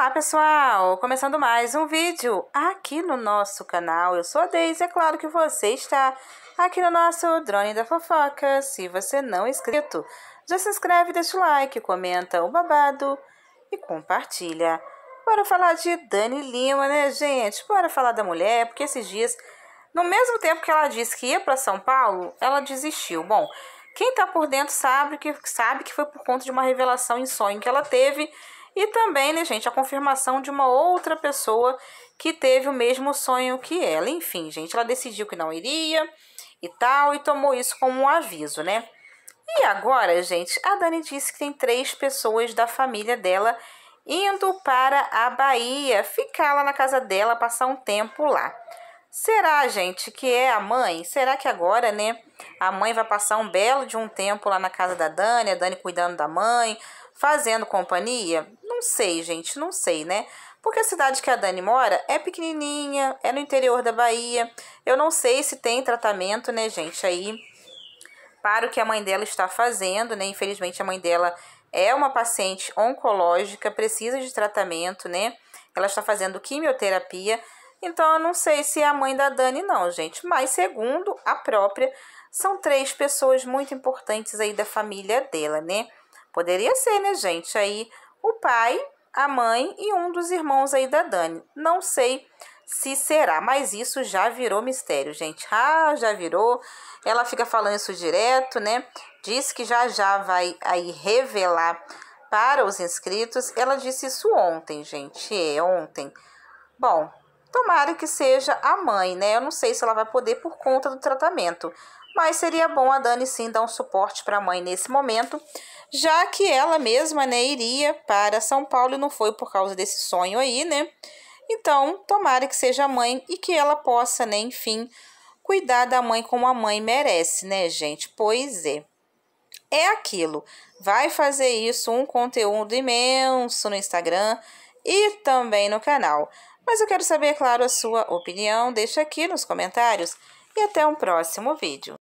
Olá pessoal, começando mais um vídeo aqui no nosso canal, eu sou a Deise, é claro que você está aqui no nosso Drone da Fofoca, se você não é inscrito, já se inscreve, deixa o like, comenta o babado e compartilha. Bora falar de Dani Lima, né gente? Bora falar da mulher, porque esses dias, no mesmo tempo que ela disse que ia para São Paulo, ela desistiu. Bom, quem tá por dentro sabe que, sabe que foi por conta de uma revelação em sonho que ela teve e também, né, gente, a confirmação de uma outra pessoa que teve o mesmo sonho que ela. Enfim, gente, ela decidiu que não iria e tal, e tomou isso como um aviso, né? E agora, gente, a Dani disse que tem três pessoas da família dela indo para a Bahia, ficar lá na casa dela, passar um tempo lá. Será, gente, que é a mãe? Será que agora, né, a mãe vai passar um belo de um tempo lá na casa da Dani, a Dani cuidando da mãe, fazendo companhia? não sei, gente, não sei, né? Porque a cidade que a Dani mora é pequenininha, é no interior da Bahia. Eu não sei se tem tratamento, né, gente, aí para o que a mãe dela está fazendo, né? Infelizmente a mãe dela é uma paciente oncológica, precisa de tratamento, né? Ela está fazendo quimioterapia. Então eu não sei se é a mãe da Dani não, gente, mas segundo a própria, são três pessoas muito importantes aí da família dela, né? Poderia ser, né, gente? Aí o pai, a mãe e um dos irmãos aí da Dani. Não sei se será, mas isso já virou mistério, gente. Ah, já virou. Ela fica falando isso direto, né? Diz que já já vai aí revelar para os inscritos. Ela disse isso ontem, gente. É, ontem. Bom, tomara que seja a mãe, né? Eu não sei se ela vai poder por conta do tratamento mas seria bom a Dani sim dar um suporte para a mãe nesse momento, já que ela mesma, né, iria para São Paulo e não foi por causa desse sonho aí, né? Então, tomara que seja mãe e que ela possa, né, enfim, cuidar da mãe como a mãe merece, né, gente? Pois é. É aquilo. Vai fazer isso um conteúdo imenso no Instagram e também no canal. Mas eu quero saber, é claro, a sua opinião. Deixa aqui nos comentários e até um próximo vídeo.